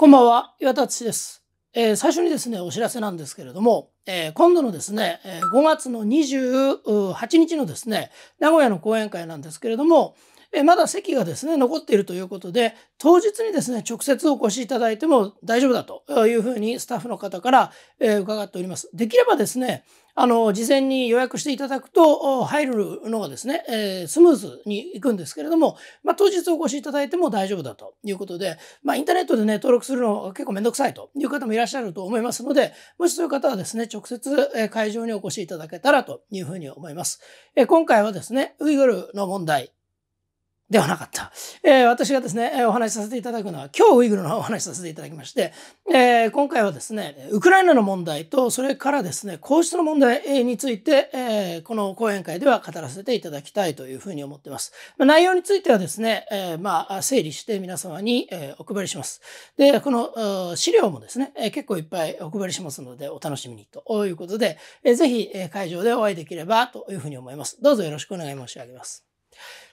こんばんは、岩田敦です。えー、最初にですね、お知らせなんですけれども、えー、今度のですね、5月の28日のですね、名古屋の講演会なんですけれども、えまだ席がですね、残っているということで、当日にですね、直接お越しいただいても大丈夫だというふうにスタッフの方から、え伺っております。できればですね、あの、事前に予約していただくと、入るのがですね、えスムーズに行くんですけれども、まあ、当日お越しいただいても大丈夫だということで、まあ、インターネットでね、登録するの結構めんどくさいという方もいらっしゃると思いますので、もしそういう方はですね、直接会場にお越しいただけたらというふうに思います。え今回はですね、ウイグルの問題、ではなかった。えー、私がですね、お話しさせていただくのは、今日ウイグルのお話しさせていただきまして、えー、今回はですね、ウクライナの問題と、それからですね、皇室の問題について、えー、この講演会では語らせていただきたいというふうに思っています。内容についてはですね、えまあ、整理して皆様に、えお配りします。で、この資料もですね、結構いっぱいお配りしますので、お楽しみにということで、えぜひ会場でお会いできればというふうに思います。どうぞよろしくお願い申し上げます。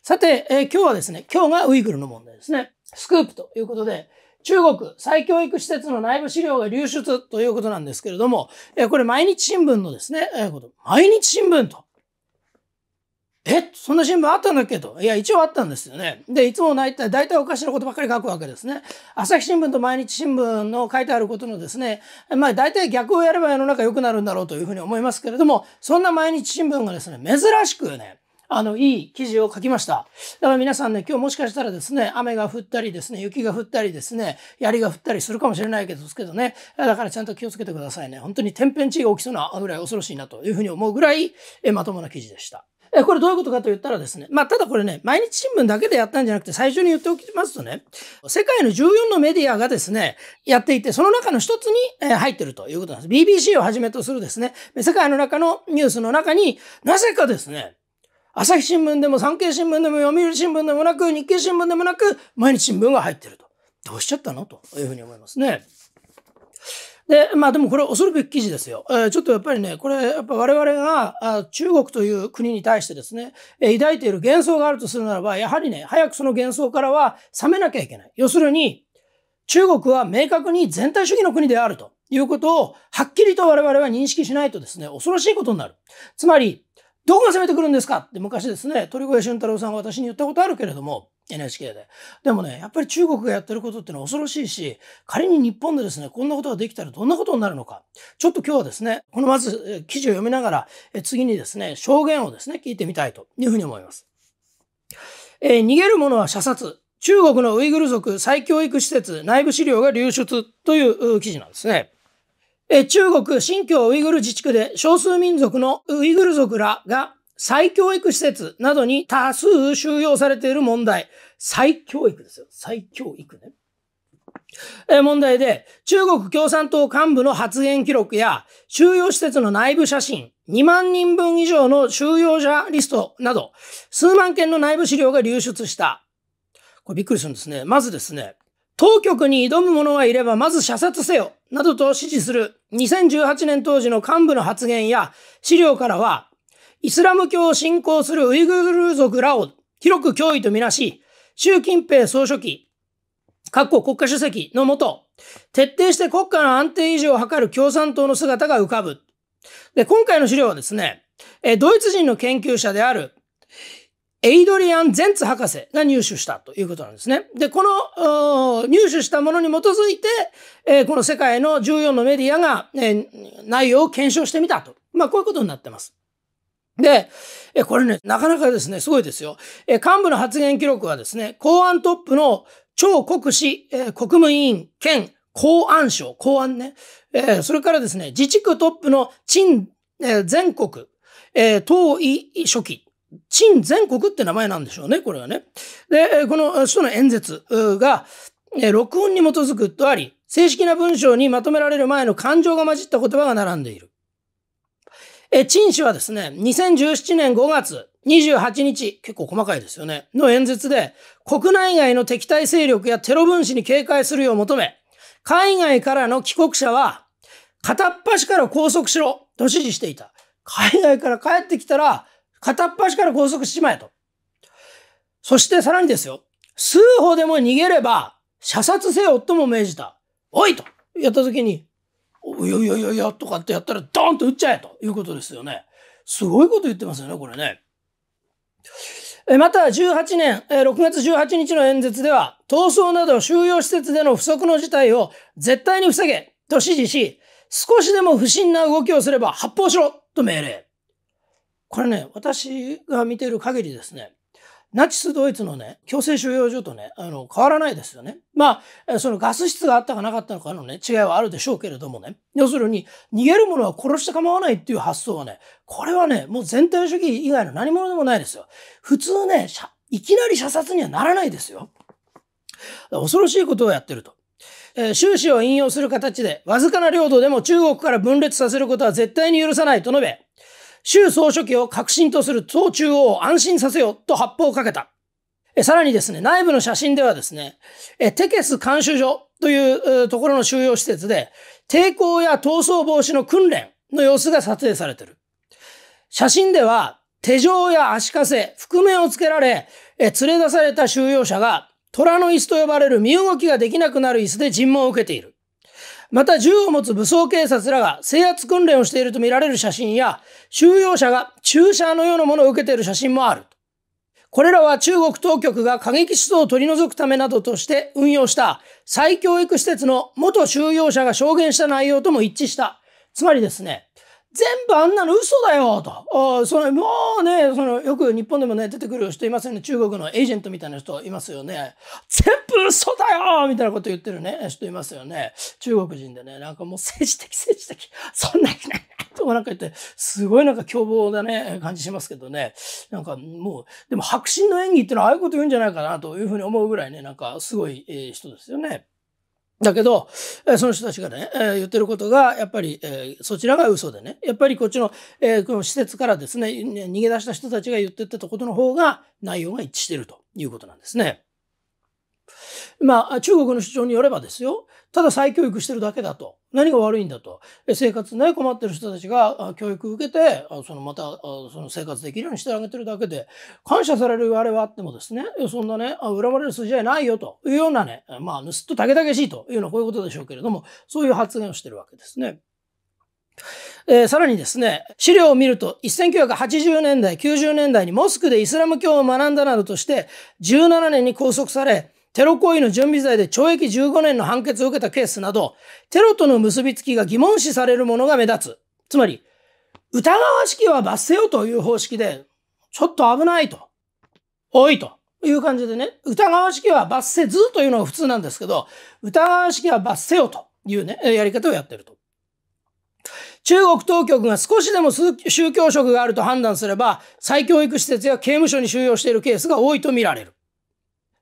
さて、えー、今日はですね、今日がウイグルの問題ですね。スクープということで、中国再教育施設の内部資料が流出ということなんですけれども、えー、これ毎日新聞のですね、えー、毎日新聞と。えそんな新聞あったんだっけと。いや、一応あったんですよね。で、いつも大体、大体おかしなことばっかり書くわけですね。朝日新聞と毎日新聞の書いてあることのですね、まあ大体逆をやれば世の中良くなるんだろうというふうに思いますけれども、そんな毎日新聞がですね、珍しくね、あの、いい記事を書きました。だから皆さんね、今日もしかしたらですね、雨が降ったりですね、雪が降ったりですね、槍が降ったりするかもしれないけど、ですけどね、だからちゃんと気をつけてくださいね。本当に天変地異が起きそうなぐらい恐ろしいなというふうに思うぐらい、えまともな記事でした。え、これどういうことかと言ったらですね、まあ、ただこれね、毎日新聞だけでやったんじゃなくて、最初に言っておきますとね、世界の14のメディアがですね、やっていて、その中の一つに入ってるということなんです。BBC をはじめとするですね、世界の中のニュースの中になぜかですね、朝日新聞でも産経新聞でも読売新聞でもなく、日経新聞でもなく、毎日新聞が入ってると。どうしちゃったのというふうに思いますね。で、まあでもこれ恐るべき記事ですよ。えー、ちょっとやっぱりね、これやっぱ我々が中国という国に対してですね、え抱いている幻想があるとするならば、やはりね、早くその幻想からは冷めなきゃいけない。要するに、中国は明確に全体主義の国であるということをはっきりと我々は認識しないとですね、恐ろしいことになる。つまり、どこが攻めてくるんですかって昔ですね、鳥越俊太郎さんは私に言ったことあるけれども、NHK で。でもね、やっぱり中国がやってることってのは恐ろしいし、仮に日本でですね、こんなことができたらどんなことになるのか。ちょっと今日はですね、このまず記事を読みながら、次にですね、証言をですね、聞いてみたいというふうに思います。えー、逃げる者は射殺。中国のウイグル族再教育施設内部資料が流出という記事なんですね。え中国新疆ウイグル自治区で少数民族のウイグル族らが再教育施設などに多数収容されている問題。再教育ですよ。再教育ね。え問題で、中国共産党幹部の発言記録や、収容施設の内部写真、2万人分以上の収容者リストなど、数万件の内部資料が流出した。これびっくりするんですね。まずですね、当局に挑む者がいればまず射殺せよなどと指示する2018年当時の幹部の発言や資料からは、イスラム教を信仰するウイグル族らを広く脅威とみなし、習近平総書記、各国国家主席のもと、徹底して国家の安定維持を図る共産党の姿が浮かぶ。で、今回の資料はですね、ドイツ人の研究者であるエイドリアン・ゼンツ博士が入手したということなんですね。で、この入手したものに基づいて、えー、この世界の14のメディアが、えー、内容を検証してみたと。まあ、こういうことになってます。で、えこれね、なかなかですね、すごいですよ。え幹部の発言記録はですね、公安トップの超国士、え国務委員兼公安省、公安ね、えそれからですね、自治区トップの陳、え全国、え党委書記陳全国って名前なんでしょうね、これはね。で、この首都の演説が、録音に基づくとあり、正式な文章にまとめられる前の感情が混じった言葉が並んでいる。え、陳氏はですね、2017年5月28日、結構細かいですよね、の演説で、国内外の敵対勢力やテロ分子に警戒するよう求め、海外からの帰国者は、片っ端から拘束しろと指示していた。海外から帰ってきたら、片っ端から拘束しちまえと。そしてさらにですよ、数歩でも逃げれば、射殺せよとも命じた。おいとやった時に、いやいやいやいやとかってやったらドーンと撃っちゃえということですよね。すごいこと言ってますよね、これね。また18年、6月18日の演説では、逃走など収容施設での不測の事態を絶対に防げと指示し、少しでも不審な動きをすれば発砲しろと命令。これね、私が見てる限りですね、ナチスドイツのね、強制収容所とね、あの、変わらないですよね。まあ、そのガス室があったかなかったのかのね、違いはあるでしょうけれどもね。要するに、逃げる者は殺して構わないっていう発想はね、これはね、もう全体主義以外の何者でもないですよ。普通ね、いきなり射殺にはならないですよ。恐ろしいことをやってると。えー、習を引用する形で、わずかな領土でも中国から分裂させることは絶対に許さないと述べ、習総書記を核心とする党中央を安心させよと発砲をかけた。えさらにですね、内部の写真ではですね、えテケス監修所というところの収容施設で、抵抗や闘争防止の訓練の様子が撮影されてる。写真では、手錠や足かせ、覆面をつけられ、え連れ出された収容者が、虎の椅子と呼ばれる身動きができなくなる椅子で尋問を受けている。また銃を持つ武装警察らが制圧訓練をしているとみられる写真や、収容者が注射のようなものを受けている写真もある。これらは中国当局が過激思想を取り除くためなどとして運用した再教育施設の元収容者が証言した内容とも一致した。つまりですね、全部あんなの嘘だよと。それもうね、そのよく日本でもね、出てくる人いますよね。中国のエージェントみたいな人いますよね。全部嘘だよみたいなこと言ってるね、人いますよね。中国人でね、なんかもう政治的政治的、そんなにないとかなんか言って、すごいなんか凶暴なね、感じしますけどね。なんかもう、でも白真の演技ってのはああいうこと言うんじゃないかなというふうに思うぐらいね、なんかすごい人ですよね。だけど、えー、その人たちがね、えー、言ってることが、やっぱり、えー、そちらが嘘でね、やっぱりこっちの、えこの施設からですね、逃げ出した人たちが言ってったことの方が、内容が一致しているということなんですね。まあ、中国の主張によればですよ、ただ再教育してるだけだと。何が悪いんだと。生活ね、困ってる人たちが教育受けて、そのまた、その生活できるようにしてあげてるだけで、感謝されるあれはあってもですね、そんなね、恨まれる筋合いないよというようなね、まあ、盗っとたけたけしいというのはこういうことでしょうけれども、そういう発言をしてるわけですね。えー、さらにですね、資料を見ると、1980年代、90年代にモスクでイスラム教を学んだなどとして、17年に拘束され、テロ行為の準備罪で懲役15年の判決を受けたケースなど、テロとの結びつきが疑問視されるものが目立つ。つまり、疑わしきは罰せよという方式で、ちょっと危ないと、多いという感じでね、疑わしきは罰せずというのが普通なんですけど、疑わしきは罰せよというね、やり方をやってると。中国当局が少しでも宗教色があると判断すれば、再教育施設や刑務所に収容しているケースが多いと見られる。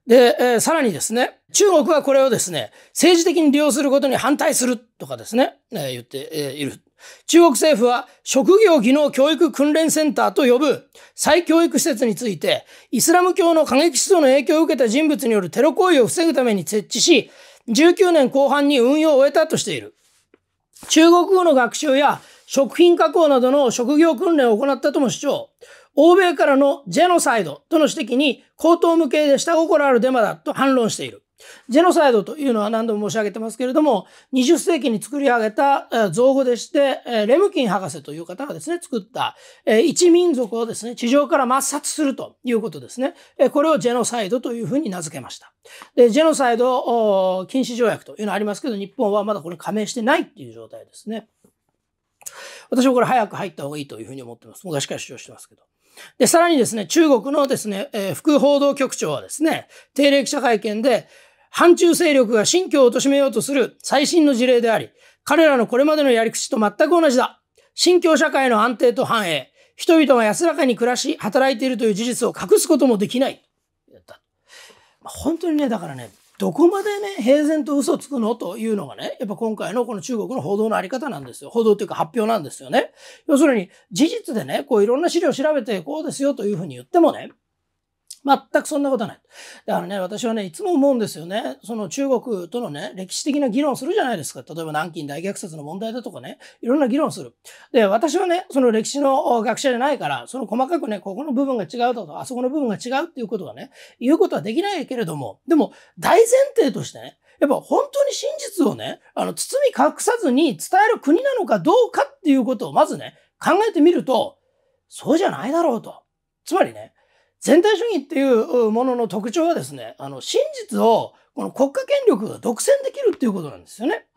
で、えー、さらにですね、中国はこれをですね、政治的に利用することに反対するとかですね、えー、言って、えー、いる。中国政府は職業技能教育訓練センターと呼ぶ再教育施設について、イスラム教の過激思想の影響を受けた人物によるテロ行為を防ぐために設置し、19年後半に運用を終えたとしている。中国語の学習や食品加工などの職業訓練を行ったとも主張。欧米からのジェノサイドとの指摘に口頭無形で下心あるデマだと反論している。ジェノサイドというのは何度も申し上げてますけれども、20世紀に作り上げた造語でして、レムキン博士という方がですね、作った一民族をですね、地上から抹殺するということですね。これをジェノサイドというふうに名付けました。で、ジェノサイド禁止条約というのありますけど、日本はまだこれ加盟してないっていう状態ですね。私もこれ早く入った方がいいというふうに思ってます。昔から主張してますけど。で、さらにですね、中国のですね、えー、副報道局長はですね、定例記者会見で、反中勢力が新疆を貶めようとする最新の事例であり、彼らのこれまでのやり口と全く同じだ。新疆社会の安定と繁栄、人々が安らかに暮らし、働いているという事実を隠すこともできない。本当にね、だからね、どこまでね、平然と嘘つくのというのがね、やっぱ今回のこの中国の報道のあり方なんですよ。報道というか発表なんですよね。要するに、事実でね、こういろんな資料を調べてこうですよというふうに言ってもね、全くそんなことない。だからね、私はね、いつも思うんですよね。その中国とのね、歴史的な議論するじゃないですか。例えば南京大虐殺の問題だとかね、いろんな議論する。で、私はね、その歴史の学者じゃないから、その細かくね、ここの部分が違うとか、あそこの部分が違うっていうことはね、言うことはできないけれども、でも、大前提としてね、やっぱ本当に真実をね、あの、包み隠さずに伝える国なのかどうかっていうことをまずね、考えてみると、そうじゃないだろうと。つまりね、全体主義っていうものの特徴はですね、あの、真実をこの国家権力が独占できるっていうことなんですよね。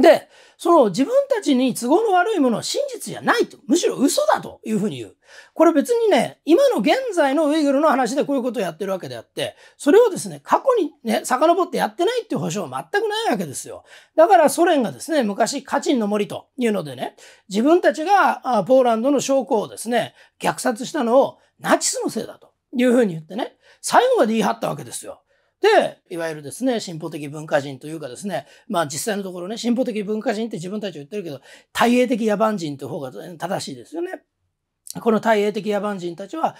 で、その自分たちに都合の悪いものは真実じゃないと、むしろ嘘だというふうに言う。これ別にね、今の現在のウイグルの話でこういうことをやってるわけであって、それをですね、過去にね、遡ってやってないっていう保証は全くないわけですよ。だからソ連がですね、昔カチンの森というのでね、自分たちがポーランドの将校をですね、虐殺したのをナチスのせいだと。いうふうに言ってね、最後まで言い張ったわけですよ。で、いわゆるですね、進歩的文化人というかですね、まあ実際のところね、進歩的文化人って自分たちは言ってるけど、体英的野蛮人という方が正しいですよね。この大英的野蛮人たちは、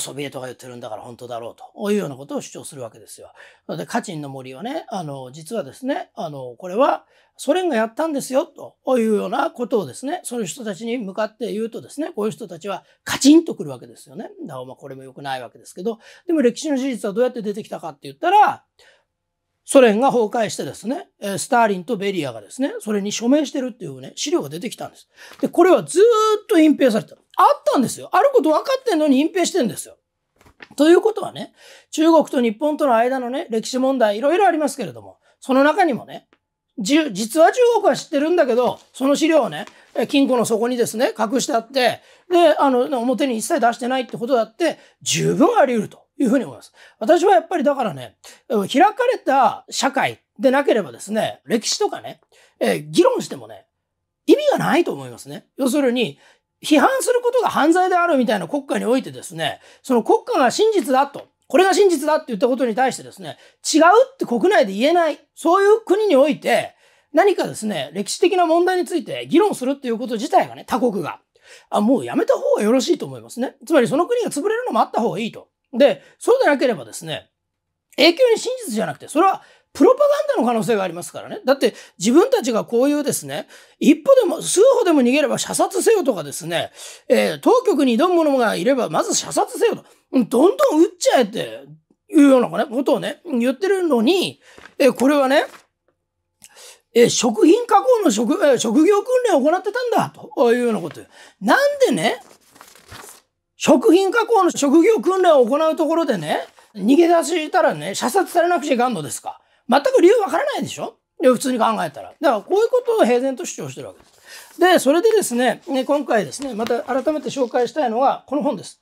ソビエトが言ってるんだから本当だろうというようなことを主張するわけですよ。で、カチンの森はね、あの、実はですね、あの、これはソ連がやったんですよというようなことをですね、その人たちに向かって言うとですね、こういう人たちはカチンとくるわけですよね。だからまあこれも良くないわけですけど、でも歴史の事実はどうやって出てきたかって言ったら、ソ連が崩壊してですね、スターリンとベリアがですね、それに署名してるっていうね、資料が出てきたんです。で、これはずっと隠蔽された。あったんですよ。あること分かってんのに隠蔽してんですよ。ということはね、中国と日本との間のね、歴史問題いろいろありますけれども、その中にもね、じ、実は中国は知ってるんだけど、その資料をね、金庫の底にですね、隠してあって、で、あの、表に一切出してないってことだって、十分あり得ると。いうふうに思います。私はやっぱりだからね、開かれた社会でなければですね、歴史とかね、え議論してもね、意味がないと思いますね。要するに、批判することが犯罪であるみたいな国家においてですね、その国家が真実だと、これが真実だって言ったことに対してですね、違うって国内で言えない、そういう国において、何かですね、歴史的な問題について議論するっていうこと自体がね、他国が。あ、もうやめた方がよろしいと思いますね。つまりその国が潰れるのもあった方がいいと。で、そうでなければですね、永久に真実じゃなくて、それはプロパガンダの可能性がありますからね。だって自分たちがこういうですね、一歩でも、数歩でも逃げれば射殺せよとかですね、えー、当局に挑む者がいればまず射殺せよと、どんどん撃っちゃえっていうようなことをね、言ってるのに、えー、これはね、え食品加工の職,、え職業訓練を行ってたんだというようなこと。なんでね、食品加工の職業訓練を行うところでね、逃げ出したらね、射殺されなくちゃいかんのですか。全く理由わからないでしょ普通に考えたら。だからこういうことを平然と主張してるわけです。で、それでですね、ね今回ですね、また改めて紹介したいのはこの本です。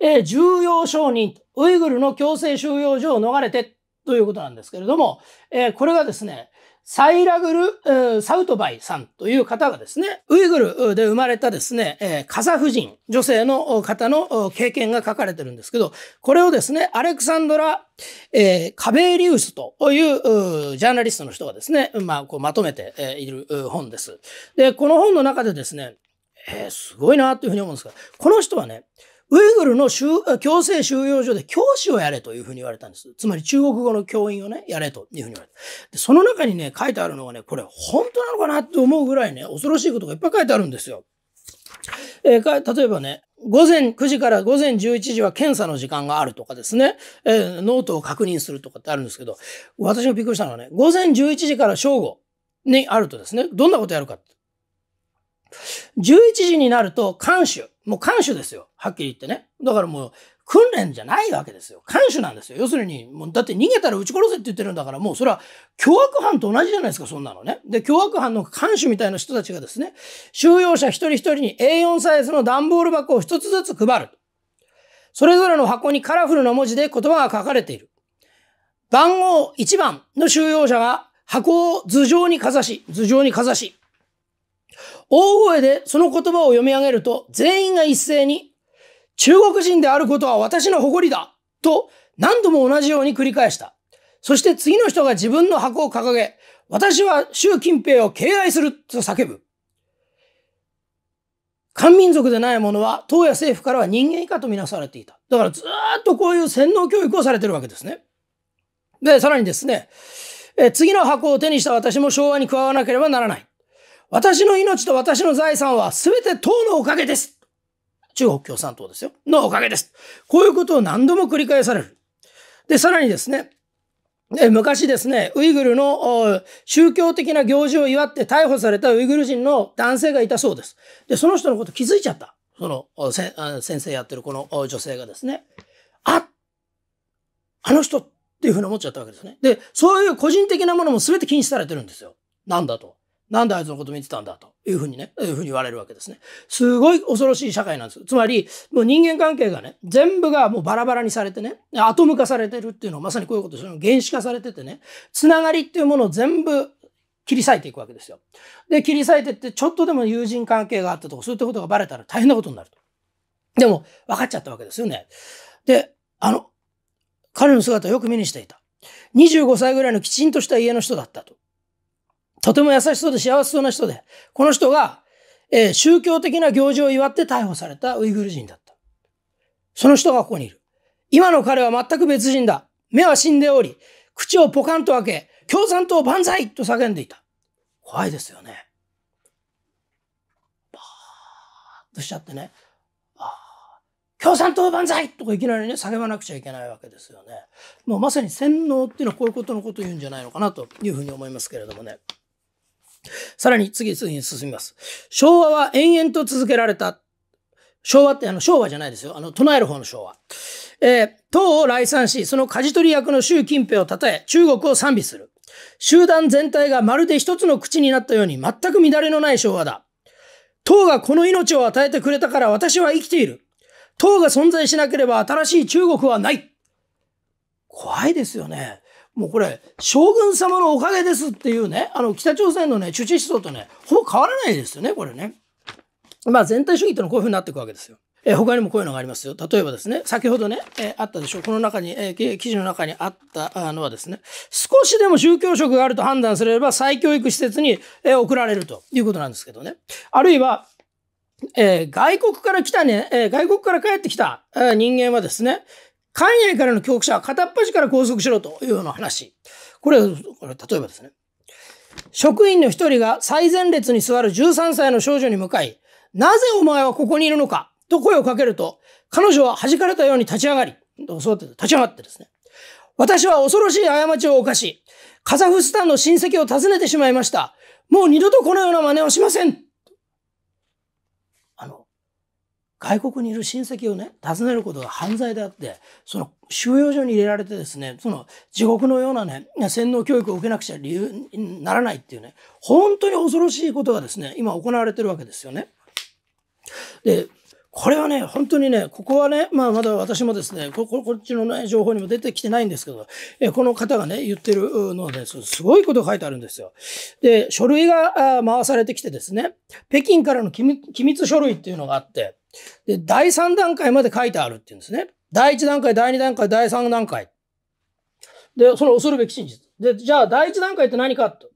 えー、重要承認、ウイグルの強制収容所を逃れてということなんですけれども、えー、これがですね、サイラグル・サウトバイさんという方がですね、ウイグルで生まれたですね、カザフ人、女性の方の経験が書かれてるんですけど、これをですね、アレクサンドラ・カベーリウスというジャーナリストの人がですね、まあ、こうまとめている本です。で、この本の中でですね、えー、すごいなというふうに思うんですが、この人はね、ウイグルの強制収容所で教師をやれというふうに言われたんです。つまり中国語の教員をね、やれというふうに言われた。で、その中にね、書いてあるのがね、これ本当なのかなって思うぐらいね、恐ろしいことがいっぱい書いてあるんですよ。えー、例えばね、午前9時から午前11時は検査の時間があるとかですね、えー、ノートを確認するとかってあるんですけど、私がびっくりしたのはね、午前11時から正午にあるとですね、どんなことやるか11時になると監守、もう監守ですよ。はっきり言ってね。だからもう、訓練じゃないわけですよ。看守なんですよ。要するに、もうだって逃げたら撃ち殺せって言ってるんだから、もうそれは凶悪犯と同じじゃないですか、そんなのね。で、凶悪犯の看守みたいな人たちがですね、収容者一人一人に A4 サイズの段ボール箱を一つずつ配る。それぞれの箱にカラフルな文字で言葉が書かれている。番号1番の収容者が箱を頭上にかざし、頭上にかざし、大声でその言葉を読み上げると、全員が一斉に中国人であることは私の誇りだと何度も同じように繰り返した。そして次の人が自分の箱を掲げ、私は習近平を敬愛すると叫ぶ。漢民族でないものは党や政府からは人間以下とみなされていた。だからずっとこういう洗脳教育をされてるわけですね。で、さらにですね、え次の箱を手にした私も昭和に加わらなければならない。私の命と私の財産は全て党のおかげです。中国共産党ですよ。のおかげです。こういうことを何度も繰り返される。で、さらにですね、昔ですね、ウイグルの宗教的な行事を祝って逮捕されたウイグル人の男性がいたそうです。で、その人のこと気づいちゃった。その先生やってるこの女性がですね。ああの人っていうふうに思っちゃったわけですね。で、そういう個人的なものも全て禁止されてるんですよ。なんだと。なんであいつのこと見てたんだというふうにね、いうふうに言われるわけですね。すごい恐ろしい社会なんです。つまり、もう人間関係がね、全部がもうバラバラにされてね、アトム化されてるっていうのはまさにこういうことですよ。原子化されててね、つながりっていうものを全部切り裂いていくわけですよ。で、切り裂いてって、ちょっとでも友人関係があったとか、そういったことがバレたら大変なことになると。でも、分かっちゃったわけですよね。で、あの、彼の姿をよく目にしていた。25歳ぐらいのきちんとした家の人だったと。とても優しそうで幸せそうな人で、この人が、えー、宗教的な行事を祝って逮捕されたウイグル人だった。その人がここにいる。今の彼は全く別人だ。目は死んでおり、口をポカンと開け、共産党万歳と叫んでいた。怖いですよね。バーっとしちゃってね。共産党万歳とかいきなりね、叫ばなくちゃいけないわけですよね。もうまさに洗脳っていうのはこういうことのことを言うんじゃないのかなというふうに思いますけれどもね。さらに次々に進みます。昭和は延々と続けられた。昭和ってあの昭和じゃないですよ。あの唱える方の昭和。えー、党を来賛し、その舵取り役の習近平を称え、中国を賛美する。集団全体がまるで一つの口になったように全く乱れのない昭和だ。党がこの命を与えてくれたから私は生きている。党が存在しなければ新しい中国はない。怖いですよね。もうこれ、将軍様のおかげですっていうね、あの、北朝鮮のね、中治思想とね、ほぼ変わらないですよね、これね。まあ、全体主義ってのはこういうふうになっていくわけですよ。え他にもこういうのがありますよ。例えばですね、先ほどね、えあったでしょこの中に、え記事の中にあったのはですね、少しでも宗教色があると判断すれば再教育施設に、え送られるということなんですけどね。あるいは、えー、外国から来たね、えー、外国から帰ってきた、えー、人間はですね、関外からの教区者は片っ端から拘束しろというような話。これ、これ例えばですね。職員の一人が最前列に座る13歳の少女に向かい、なぜお前はここにいるのかと声をかけると、彼女は弾かれたように立ち上がり、そうって立ち上がってですね。私は恐ろしい過ちを犯し、カザフスタンの親戚を訪ねてしまいました。もう二度とこのような真似をしません外国にいる親戚をね、訪ねることが犯罪であって、その収容所に入れられてですね、その地獄のようなね、洗脳教育を受けなくちゃ理由にならないっていうね、本当に恐ろしいことがですね、今行われてるわけですよね。で、これはね、本当にね、ここはね、まあ、まだ私もですね、ここっちの、ね、情報にも出てきてないんですけど、えこの方がね、言ってるのはね、すごいことが書いてあるんですよ。で、書類が回されてきてですね、北京からの機密書類っていうのがあって、で、第3段階まで書いてあるっていうんですね。第1段階、第2段階、第3段階。で、その恐るべき真実。で、じゃあ、第1段階って何かと。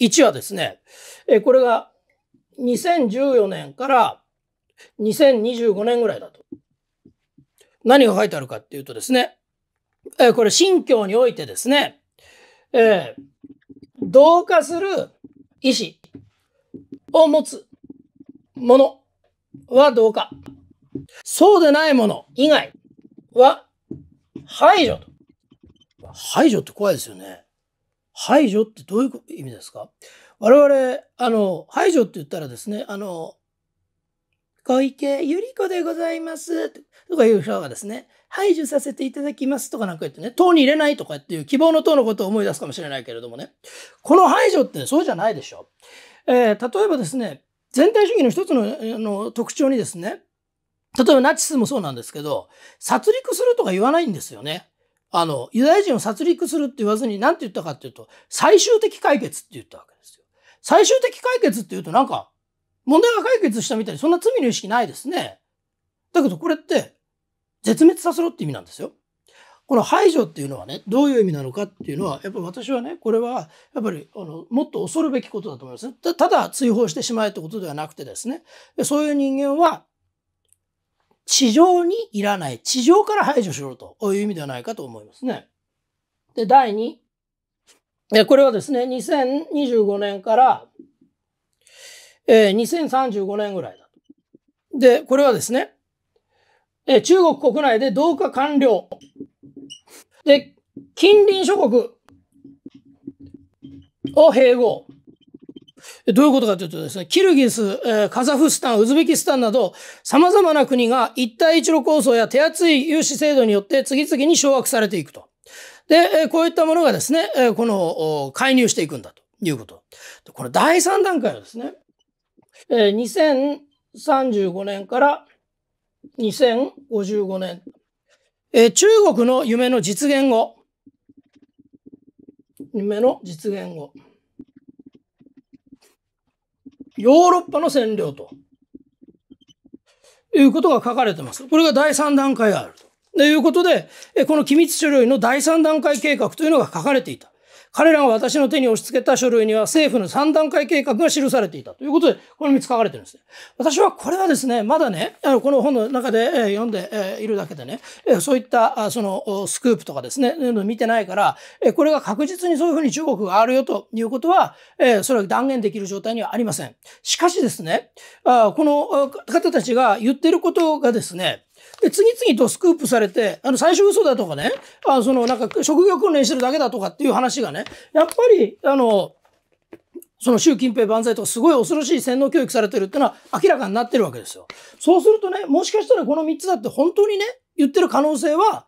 1はですね、えこれが2014年から、2025年ぐらいだと。何が書いてあるかっていうとですね、えー、これ、信教においてですね、えー、同化する意志を持つものは同化。そうでないもの以外は排除と。排除って怖いですよね。排除ってどういう意味ですか我々、あの、排除って言ったらですね、あの、小池百合子でございます。とかいう人がですね、排除させていただきますとかなんか言ってね、党に入れないとかっていう希望の党のことを思い出すかもしれないけれどもね、この排除ってそうじゃないでしょ。えー、例えばですね、全体主義の一つのあの特徴にですね、例えばナチスもそうなんですけど、殺戮するとか言わないんですよね。あの、ユダヤ人を殺戮するって言わずに何て言ったかっていうと、最終的解決って言ったわけですよ。最終的解決って言うとなんか、問題が解決したみたいにそんな罪の意識ないですね。だけどこれって絶滅させろって意味なんですよ。この排除っていうのはね、どういう意味なのかっていうのは、やっぱ私はね、これはやっぱりあのもっと恐るべきことだと思います、ね、ただ追放してしまえってことではなくてですね、そういう人間は地上にいらない、地上から排除しろという意味ではないかと思いますね。で、第2、これはですね、2025年からえー、2035年ぐらいだと。で、これはですね、えー、中国国内で同化完了。で、近隣諸国を併合。どういうことかというとですね、キルギス、カザフスタン、ウズベキスタンなど、様々な国が一帯一路構想や手厚い融資制度によって次々に掌握されていくと。で、こういったものがですね、この、介入していくんだということ。これ第3段階はですね、え2035年から2055年、え中国の夢の実現後、夢の実現後、ヨーロッパの占領ということが書かれてます。これが第3段階があるということで、この機密書類の第3段階計画というのが書かれていた。彼らが私の手に押し付けた書類には政府の3段階計画が記されていたということで、この3つ書かれてるんですね。私はこれはですね、まだね、この本の中で読んでいるだけでね、そういったそのスクープとかですね、見てないから、これが確実にそういうふうに中国があるよということは、それは断言できる状態にはありません。しかしですね、この方たちが言ってることがですね、で、次々とスクープされて、あの、最初嘘だとかね、あその、なんか、職業訓練してるだけだとかっていう話がね、やっぱり、あの、その習近平万歳とかすごい恐ろしい洗脳教育されてるってのは明らかになってるわけですよ。そうするとね、もしかしたらこの3つだって本当にね、言ってる可能性は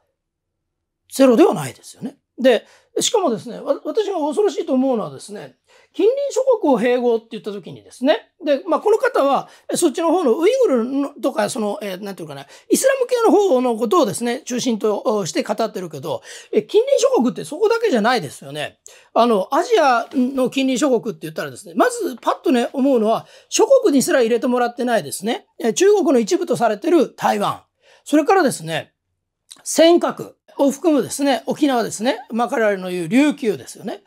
ゼロではないですよね。で、しかもですね、私が恐ろしいと思うのはですね、近隣諸国を併合って言った時にですね、で、まあ、この方は、そっちの方のウイグルのとか、その、えー、なんていうかな、イスラム系の方のことをですね、中心として語ってるけど、え近隣諸国ってそこだけじゃないですよね。あの、アジアの近隣諸国って言ったらですね、まずパッとね、思うのは、諸国にすら入れてもらってないですね。中国の一部とされてる台湾。それからですね、尖閣を含むですね、沖縄ですね、まあ、彼らの言う琉球ですよね。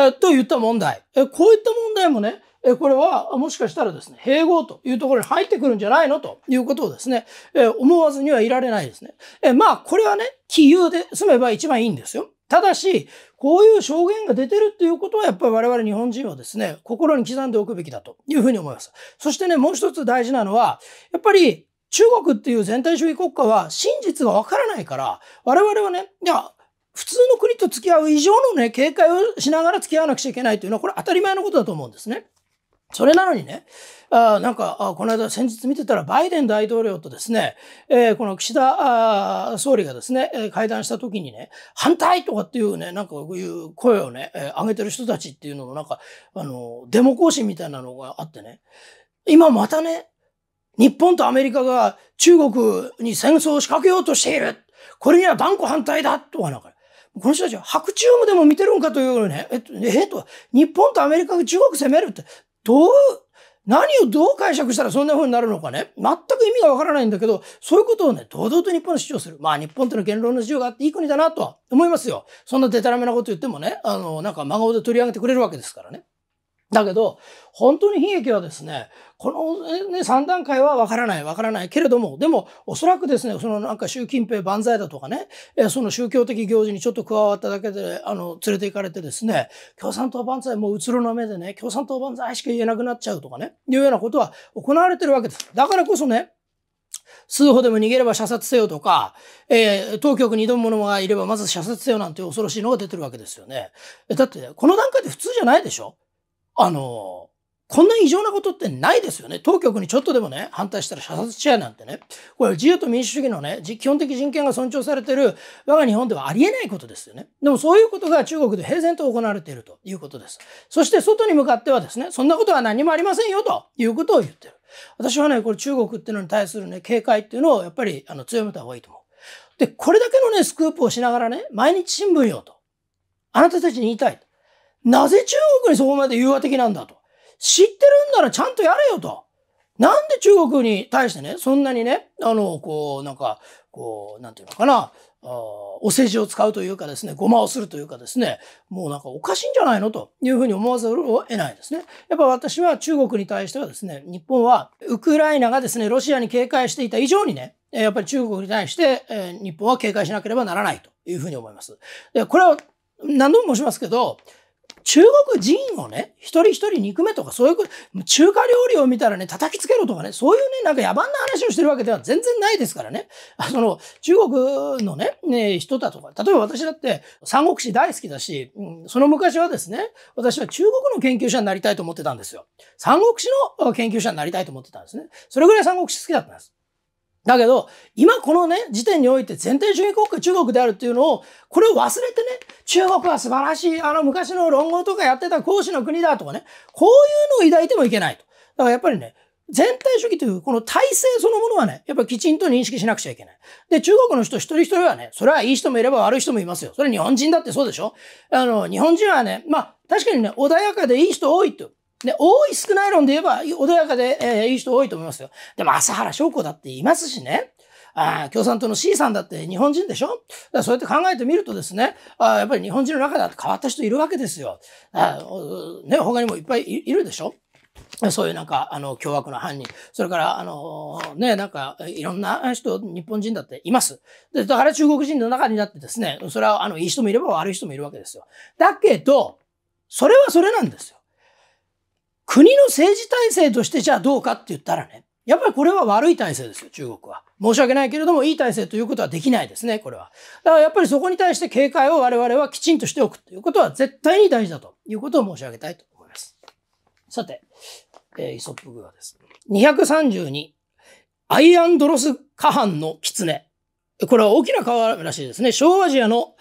えといった問題。えこういった問題もね、えこれはもしかしたらですね、併合というところに入ってくるんじゃないのということをですね、え思わずにはいられないですね。えまあ、これはね、杞憂で済めば一番いいんですよ。ただし、こういう証言が出てるっていうことは、やっぱり我々日本人はですね、心に刻んでおくべきだというふうに思います。そしてね、もう一つ大事なのは、やっぱり中国っていう全体主義国家は真実がわからないから、我々はね、いや、普通の国と付き合う以上のね、警戒をしながら付き合わなくちゃいけないというのは、これ当たり前のことだと思うんですね。それなのにね、あなんかあ、この間先日見てたらバイデン大統領とですね、えー、この岸田総理がですね、会談した時にね、反対とかっていうね、なんかこういう声をね、えー、上げてる人たちっていうののなんか、あの、デモ行進みたいなのがあってね、今またね、日本とアメリカが中国に戦争を仕掛けようとしているこれには断固反対だとかなんかこの人たちは白チームでも見てるんかというね、えっと、えっと、日本とアメリカが中国攻めるって、どう、何をどう解釈したらそんな風になるのかね。全く意味がわからないんだけど、そういうことをね、堂々と日本の主張する。まあ日本っての言論の自由があっていい国だなとは思いますよ。そんなデタラメなこと言ってもね、あの、なんか真顔で取り上げてくれるわけですからね。だけど、本当に悲劇はですね、この、ね、3段階はわからない、わからないけれども、でも、おそらくですね、そのなんか習近平万歳だとかね、その宗教的行事にちょっと加わっただけで、あの、連れて行かれてですね、共産党万歳、もううつろな目でね、共産党万歳しか言えなくなっちゃうとかね、いうようなことは行われてるわけです。だからこそね、数歩でも逃げれば射殺せよとか、えー、当局に挑む者がいればまず射殺せよなんて恐ろしいのが出てるわけですよね。だって、ね、この段階で普通じゃないでしょあの、こんな異常なことってないですよね。当局にちょっとでもね、反対したら射殺しちゃうなんてね。これ自由と民主主義のね、基本的人権が尊重されてる我が日本ではありえないことですよね。でもそういうことが中国で平然と行われているということです。そして外に向かってはですね、そんなことは何もありませんよということを言ってる。私はね、これ中国っていうのに対するね、警戒っていうのをやっぱりあの強めた方がいいと思う。で、これだけのね、スクープをしながらね、毎日新聞よと。あなたたちに言いたい。なぜ中国にそこまで融和的なんだと。知ってるんならちゃんとやれよと。なんで中国に対してね、そんなにね、あの、こう、なんか、こう、なんていうのかな、お世辞を使うというかですね、ごまをするというかですね、もうなんかおかしいんじゃないのというふうに思わざるを得ないですね。やっぱ私は中国に対してはですね、日本はウクライナがですね、ロシアに警戒していた以上にね、やっぱり中国に対して、え日本は警戒しなければならないというふうに思います。で、これは何度も申しますけど、中国人をね、一人一人憎めとか、そういう、中華料理を見たらね、叩きつけろとかね、そういうね、なんか野蛮な話をしてるわけでは全然ないですからね。あその、中国のね、ね人だとか、例えば私だって、三国志大好きだし、うん、その昔はですね、私は中国の研究者になりたいと思ってたんですよ。三国志の研究者になりたいと思ってたんですね。それぐらい三国志好きだったんです。だけど、今このね、時点において全体主義国家中国であるっていうのを、これを忘れてね、中国は素晴らしい、あの昔の論語とかやってた講師の国だとかね、こういうのを抱いてもいけないと。だからやっぱりね、全体主義というこの体制そのものはね、やっぱりきちんと認識しなくちゃいけない。で、中国の人一人一人はね、それはいい人もいれば悪い人もいますよ。それ日本人だってそうでしょあの、日本人はね、まあ、確かにね、穏やかでいい人多いと。で、多い少ない論で言えば、穏やかで、えー、いい人多いと思いますよ。でも、朝原翔子だっていますしね。あ共産党の C さんだって日本人でしょだからそうやって考えてみるとですね、あやっぱり日本人の中だって変わった人いるわけですよ。あね、他にもいっぱいいるでしょそういうなんか、あの、凶悪な犯人。それから、あの、ね、なんか、いろんな人、日本人だっています。で、だから中国人の中になってですね、それは、あの、いい人もいれば悪い人もいるわけですよ。だけど、それはそれなんですよ。国の政治体制としてじゃあどうかって言ったらね、やっぱりこれは悪い体制ですよ、中国は。申し訳ないけれども、いい体制ということはできないですね、これは。だからやっぱりそこに対して警戒を我々はきちんとしておくということは絶対に大事だということを申し上げたいと思います。さて、えー、イソップグアです。232、アイアンドロス下半の狐。これは大きな川らしいですね。小アジアの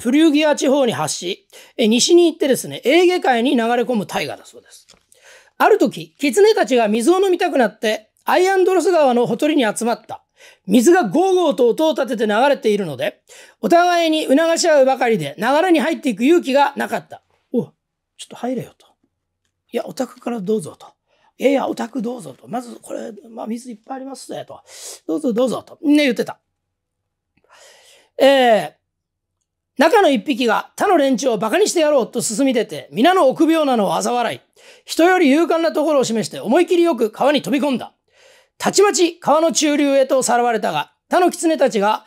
プリューギア地方に発し、西に行ってですね、エーゲ海に流れ込む大河だそうです。ある時、狐たちが水を飲みたくなって、アイアンドロス川のほとりに集まった。水がゴーゴーと音を立てて流れているので、お互いに促し合うばかりで流れに入っていく勇気がなかった。おちょっと入れよと。いや、お宅からどうぞと。いやいや、お宅どうぞと。まずこれ、まあ、水いっぱいありますぜと。どうぞどうぞと。ね、言ってた。えー、中の一匹が他の連中を馬鹿にしてやろうと進み出て、皆の臆病なのを嘲笑い、人より勇敢なところを示して思い切りよく川に飛び込んだ。たちまち川の中流へとさらわれたが、他の狐たちが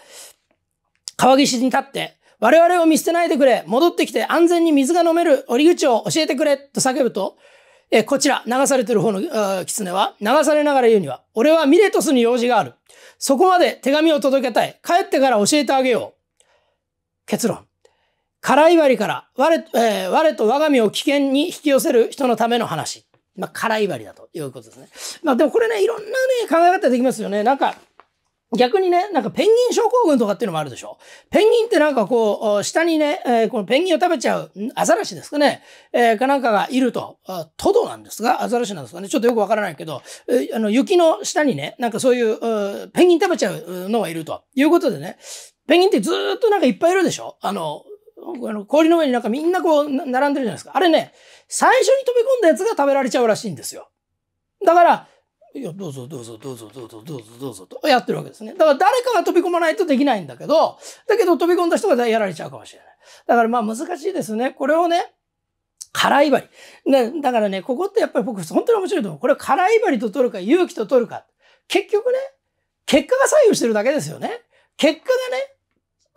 川岸に立って、我々を見捨てないでくれ、戻ってきて安全に水が飲める折口を教えてくれ、と叫ぶと、え、こちら、流されてる方の狐は、流されながら言うには、俺はミレトスに用事がある。そこまで手紙を届けたい。帰ってから教えてあげよう。結論。辛い割から我,、えー、我と我が身を危険に引き寄せる人のための話。まあ、辛い割だということですね。まあ、でもこれね、いろんなね、考え方できますよね。なんか、逆にね、なんかペンギン症候群とかっていうのもあるでしょ。ペンギンってなんかこう、下にね、えー、このペンギンを食べちゃう、アザラシですかね、えー、かなんかがいると、トドなんですが、アザラシなんですかね、ちょっとよくわからないけど、えー、あの、雪の下にね、なんかそういう、ペンギン食べちゃうのがいるということでね、ペンギンってずっとなんかいっぱいいるでしょあの、あの氷の上になんかみんなこう並んでるじゃないですか。あれね、最初に飛び込んだやつが食べられちゃうらしいんですよ。だから、いや、どうぞどうぞどうぞどうぞどうぞどうぞとやってるわけですね。だから誰かが飛び込まないとできないんだけど、だけど飛び込んだ人がやられちゃうかもしれない。だからまあ難しいですね。これをね、辛い針。ね、だからね、ここってやっぱり僕本当に面白いと思う。これを空い針と取るか勇気と取るか。結局ね、結果が左右してるだけですよね。結果がね、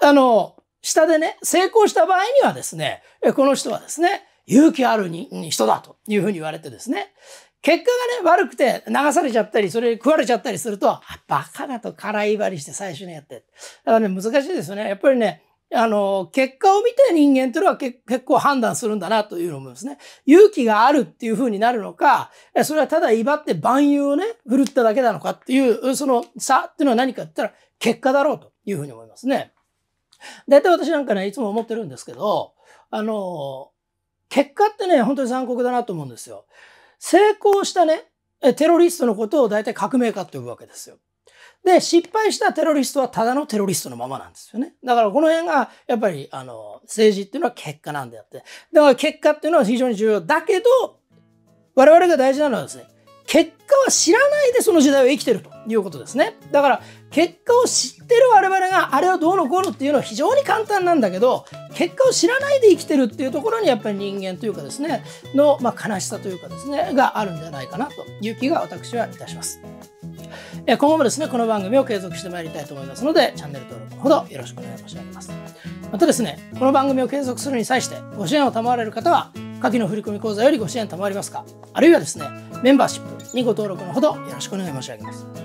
あの、下でね、成功した場合にはですね、この人はですね、勇気ある人だというふうに言われてですね、結果がね、悪くて流されちゃったり、それ食われちゃったりすると、バカだと空威張りして最初にやって。だからね、難しいですよね。やっぱりね、あの、結果を見て人間というのは結構判断するんだなというのもですね、勇気があるっていうふうになるのか、それはただ威張って万有をね、振るっただけなのかっていう、その差っていうのは何かって言ったら、結果だろうというふうに思いますね。大体私なんかね、いつも思ってるんですけど、あの、結果ってね、本当に残酷だなと思うんですよ。成功したね、テロリストのことを大体革命家って呼ぶわけですよ。で、失敗したテロリストはただのテロリストのままなんですよね。だからこの辺が、やっぱり、あの、政治っていうのは結果なんであって。だから結果っていうのは非常に重要。だけど、我々が大事なのはですね、結果は知らないでその時代を生きてるということですね。だから、結果を知ってる我々があれをどうのこうのっていうのは非常に簡単なんだけど結果を知らないで生きてるっていうところにやっぱり人間というかですねの、まあ、悲しさというかですねがあるんじゃないかなという気が私はいたします。今後もですね、この番組を継続してまいりたいと思いますので、チャンネル登録のほどよろしくお願い申し上げます。またですね、この番組を継続するに際して、ご支援を賜られる方は、下記の振込口座よりご支援賜りますか、あるいはですね、メンバーシップにご登録のほどよろしくお願い申し上げます。